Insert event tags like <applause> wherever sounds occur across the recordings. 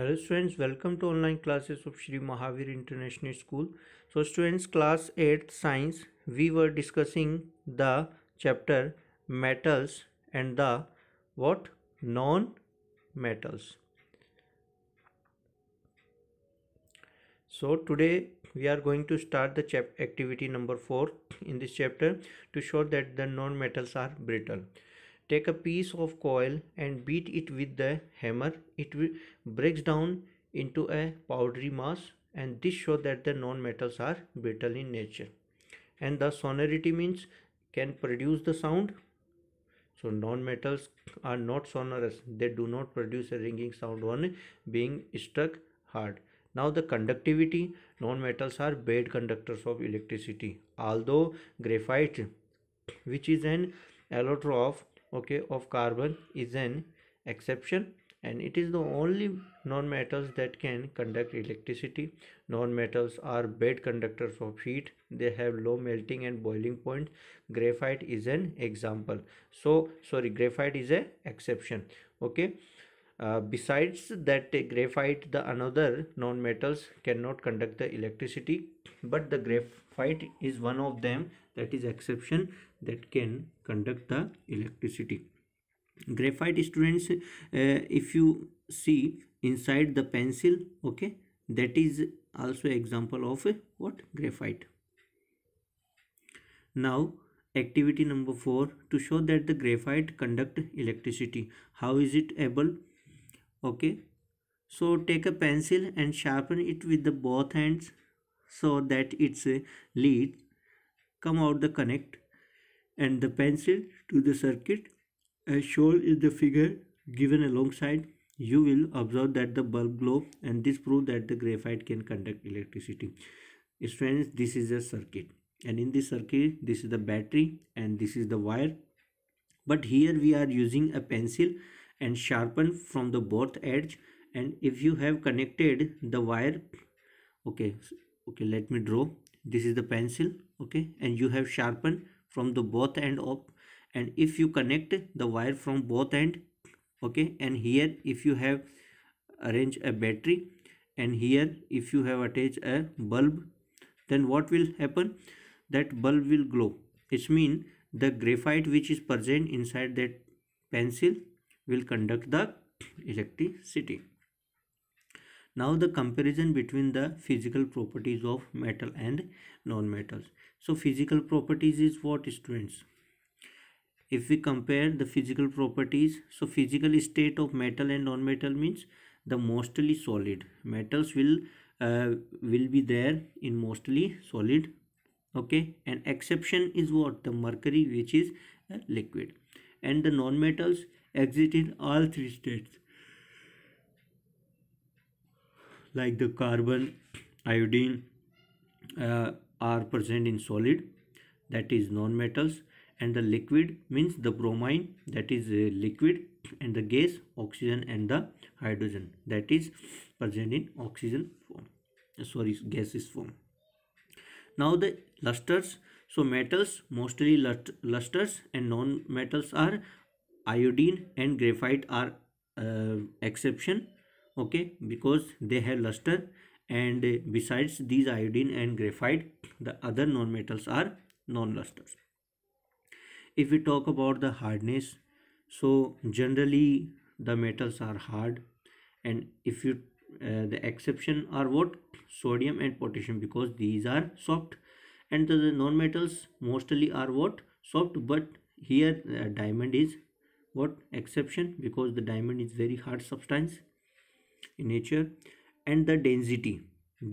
hello students welcome to online classes of Sri Mahavir International School so students class 8 science we were discussing the chapter metals and the what non metals so today we are going to start the chap activity number 4 in this chapter to show that the non metals are brittle take a piece of coil and beat it with the hammer it breaks down into a powdery mass and this shows that the non-metals are brittle in nature and the sonority means can produce the sound so non-metals are not sonorous they do not produce a ringing sound when being struck hard now the conductivity non-metals are bad conductors of electricity although graphite which is an allotrope okay of carbon is an exception and it is the only non-metals that can conduct electricity non-metals are bad conductors of heat they have low melting and boiling point graphite is an example so sorry graphite is a exception okay uh, besides that uh, graphite the another non-metals cannot conduct the electricity but the graphite is one of them that is exception that can conduct the electricity graphite students uh, if you see inside the pencil okay that is also example of what graphite now activity number 4 to show that the graphite conduct electricity how is it able okay so take a pencil and sharpen it with the both hands so that its lead come out the connect and the pencil to the circuit as shown in the figure given alongside you will observe that the bulb glow and this proves that the graphite can conduct electricity friends this is a circuit and in this circuit this is the battery and this is the wire but here we are using a pencil and sharpen from the both edge and if you have connected the wire okay okay let me draw this is the pencil okay and you have sharpened from the both end of and if you connect the wire from both end okay and here if you have arrange a battery and here if you have attached a bulb then what will happen that bulb will glow it means the graphite which is present inside that pencil will conduct the electricity now the comparison between the physical properties of metal and non-metals so physical properties is what students if we compare the physical properties so physical state of metal and non-metal means the mostly solid metals will uh, will be there in mostly solid okay an exception is what the mercury which is uh, liquid and the non-metals exist in all three states like the carbon iodine uh, are present in solid that is non-metals and the liquid means the bromine that is uh, liquid and the gas oxygen and the hydrogen that is present in oxygen form uh, sorry gases form now the lusters so metals mostly lust lusters and non-metals are iodine and graphite are uh, exception okay because they have luster and besides these iodine and graphite the other nonmetals are non-lusters if we talk about the hardness so generally the metals are hard and if you uh, the exception are what sodium and potassium because these are soft and the, the non-metals mostly are what soft but here uh, diamond is what exception because the diamond is very hard substance in nature and the density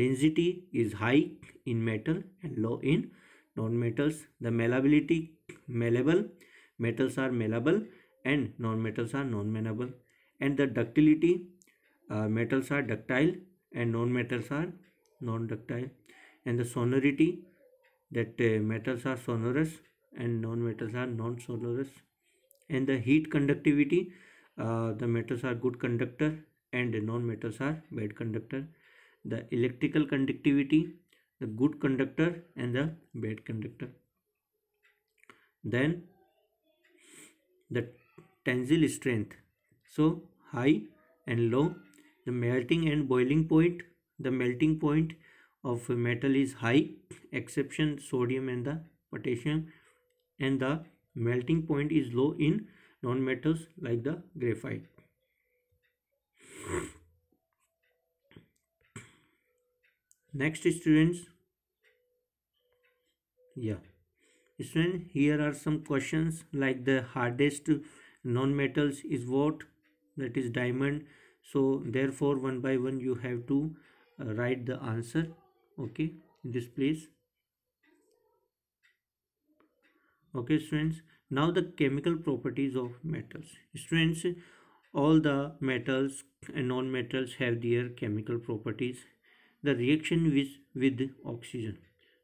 density is high in metal and low in non-metals the malleability malleable metals are malleable and non-metals are non-malleable and the ductility uh, metals are ductile and non-metals are non-ductile and the sonority that uh, metals are sonorous and non-metals are non-sonorous and the heat conductivity uh, the metals are good conductor and non-metals are bad conductor the electrical conductivity the good conductor and the bad conductor then the tensile strength so high and low the melting and boiling point the melting point of metal is high exception sodium and the potassium and the melting point is low in non-metals like the graphite next students yeah students here are some questions like the hardest non-metals is what that is diamond so therefore one by one you have to uh, write the answer okay in this place okay students now the chemical properties of metals students all the metals and non-metals have their chemical properties the reaction with, with oxygen.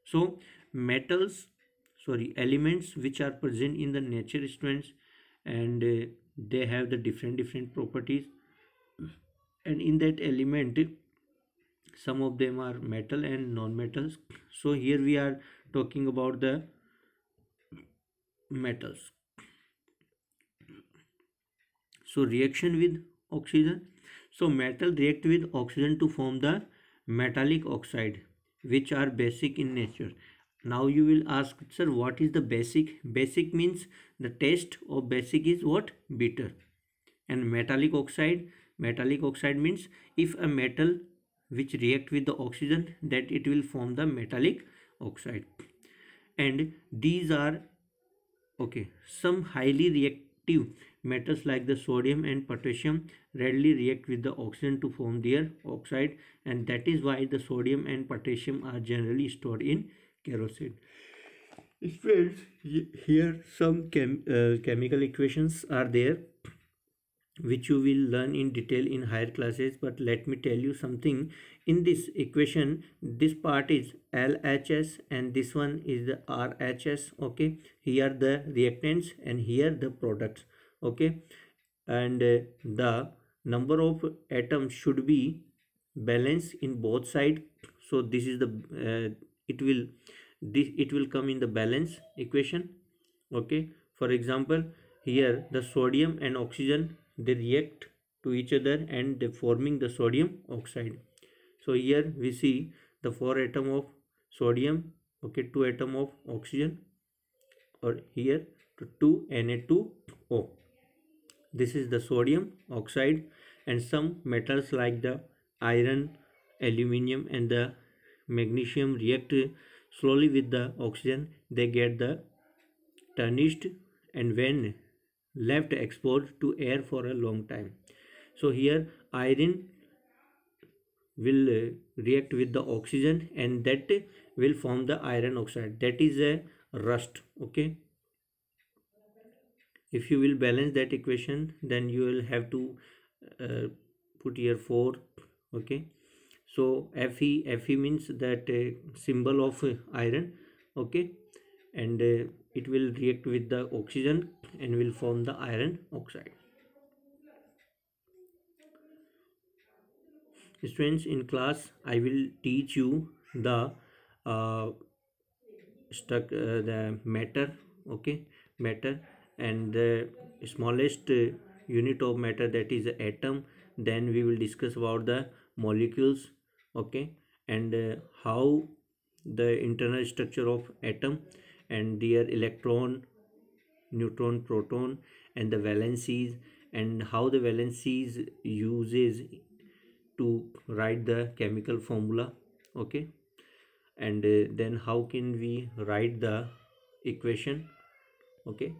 So metals, sorry, elements which are present in the nature strands and uh, they have the different different properties and in that element some of them are metal and non-metals so here we are talking about the metals so reaction with oxygen so metal react with oxygen to form the metallic oxide which are basic in nature now you will ask sir what is the basic basic means the taste of basic is what bitter and metallic oxide metallic oxide means if a metal which react with the oxygen that it will form the metallic oxide and these are okay some highly react reactive metals like the sodium and potassium readily react with the oxygen to form their oxide and that is why the sodium and potassium are generally stored in kerosene. Friends, here some chem uh, chemical equations are there which you will learn in detail in higher classes but let me tell you something in this equation this part is LHS and this one is the RHS okay here the reactants and here the products okay and uh, the number of atoms should be balanced in both side so this is the uh, it will this it will come in the balance equation okay for example here the sodium and oxygen they react to each other and they forming the sodium oxide so here we see the four atom of sodium okay two atom of oxygen or here to 2 na2o this is the sodium oxide and some metals like the iron aluminium and the magnesium react slowly with the oxygen they get the tarnished and when left exposed to air for a long time so here iron will uh, react with the oxygen and that will form the iron oxide that is a rust okay if you will balance that equation then you will have to uh, put here 4 okay so fe fe means that uh, symbol of uh, iron okay and uh, it will react with the oxygen and will form the iron oxide students in class i will teach you the uh, stuck uh, the matter okay matter and the smallest uh, unit of matter that is atom then we will discuss about the molecules okay and uh, how the internal structure of atom and their electron neutron proton and the valencies and how the valencies uses to write the chemical formula okay and uh, then how can we write the equation okay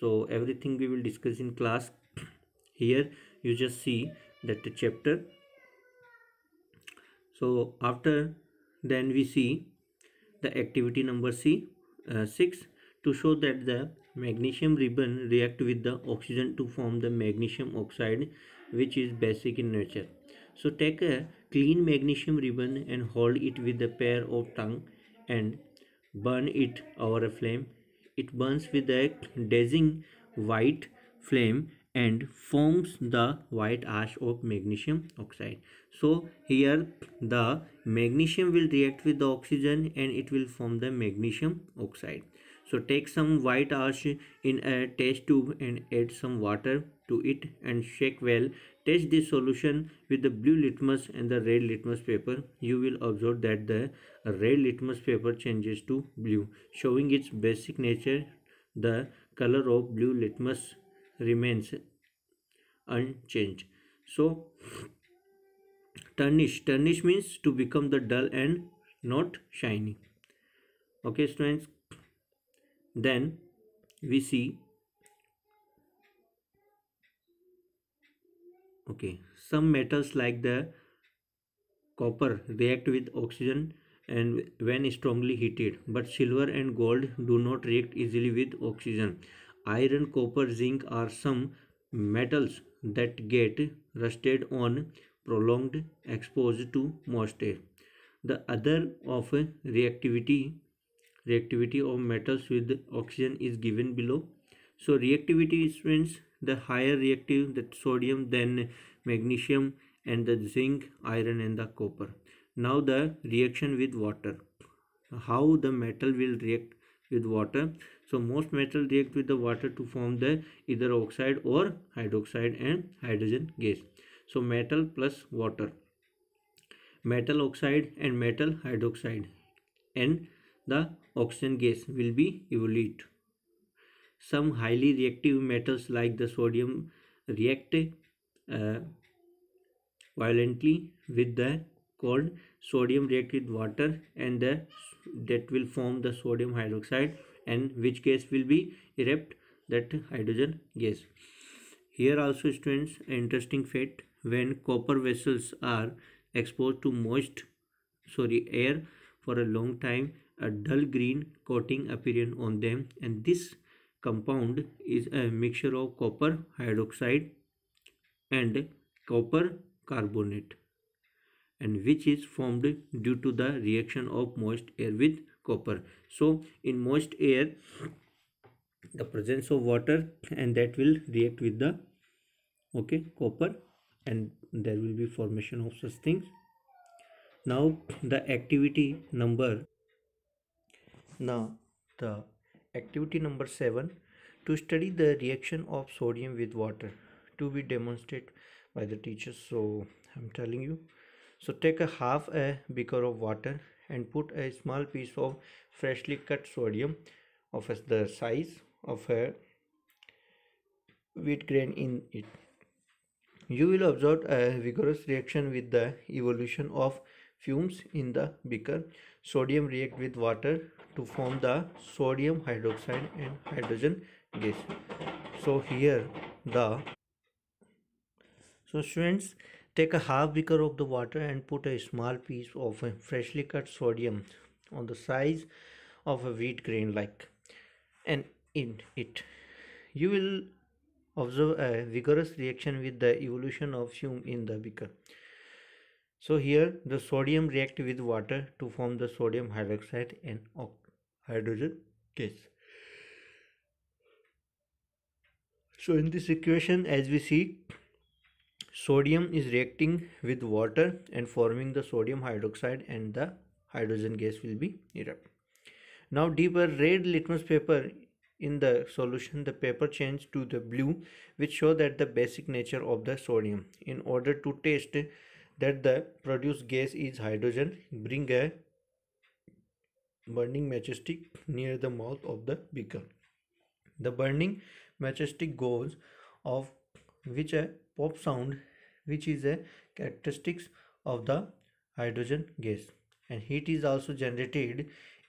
so everything we will discuss in class <clears throat> here you just see that chapter so after then we see the activity number c uh, 6 to show that the magnesium ribbon react with the oxygen to form the magnesium oxide which is basic in nature so take a clean magnesium ribbon and hold it with a pair of tongue and burn it over a flame it burns with a dazzling white flame and forms the white ash of magnesium oxide so here the magnesium will react with the oxygen and it will form the magnesium oxide so take some white ash in a test tube and add some water to it and shake well test this solution with the blue litmus and the red litmus paper you will observe that the red litmus paper changes to blue showing its basic nature the color of blue litmus remains unchanged so tarnish tarnish means to become the dull and not shiny okay students then we see okay some metals like the copper react with oxygen and when strongly heated but silver and gold do not react easily with oxygen Iron, copper, zinc are some metals that get rusted on prolonged exposure to moist air. The other of reactivity reactivity of metals with oxygen is given below. So reactivity is means the higher reactive that sodium than magnesium and the zinc, iron and the copper. Now the reaction with water. How the metal will react with water. So most metals react with the water to form the either oxide or hydroxide and hydrogen gas. So metal plus water, metal oxide and metal hydroxide and the oxygen gas will be evolute. Some highly reactive metals like the sodium react uh, violently with the cold sodium react with water and the, that will form the sodium hydroxide and which gas will be erupt that hydrogen gas here also students interesting fact when copper vessels are exposed to moist sorry air for a long time a dull green coating appearing on them and this compound is a mixture of copper hydroxide and copper carbonate and which is formed due to the reaction of moist air with copper so in moist air the presence of water and that will react with the okay copper and there will be formation of such things now the activity number now the activity number 7 to study the reaction of sodium with water to be demonstrated by the teacher so i'm telling you so take a half a beaker of water and put a small piece of freshly cut sodium of the size of a wheat grain in it. You will observe a vigorous reaction with the evolution of fumes in the beaker. Sodium react with water to form the sodium hydroxide and hydrogen gas. So here the so students Take a half beaker of the water and put a small piece of freshly cut sodium on the size of a wheat grain like and in it. You will observe a vigorous reaction with the evolution of fume in the beaker. So here the sodium react with water to form the sodium hydroxide and hydrogen gas. So in this equation as we see Sodium is reacting with water and forming the sodium hydroxide and the hydrogen gas will be erupt. Now deeper red litmus paper in the solution the paper change to the blue which show that the basic nature of the sodium in order to test that the produced gas is hydrogen bring a burning matchstick near the mouth of the beaker the burning matchstick goes off which a pop sound which is a characteristics of the hydrogen gas and heat is also generated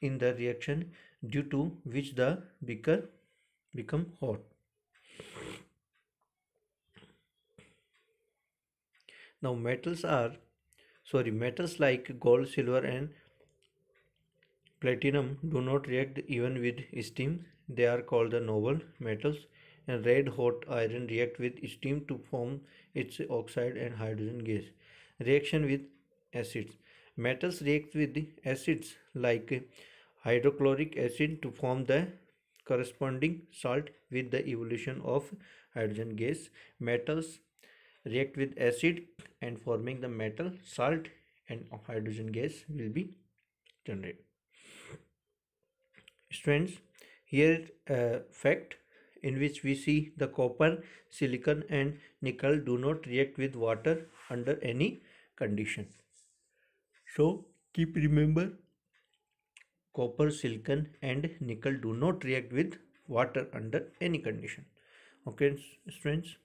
in the reaction due to which the beaker become hot now metals are sorry metals like gold silver and platinum do not react even with steam they are called the noble metals and red hot iron react with steam to form its oxide and hydrogen gas. Reaction with acids. Metals react with the acids like hydrochloric acid to form the corresponding salt with the evolution of hydrogen gas. Metals react with acid and forming the metal salt and hydrogen gas will be generated. Strange here uh, fact in which we see the copper, silicon and nickel do not react with water under any condition. So keep remember copper, silicon and nickel do not react with water under any condition. Okay, friends.